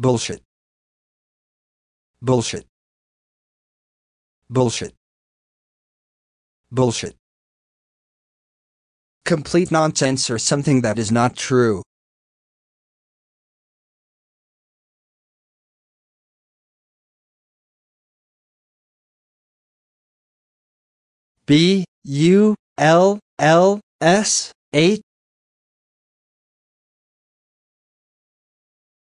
Bullshit. Bullshit. Bullshit. Bullshit. Complete nonsense or something that is not true. B U L L S H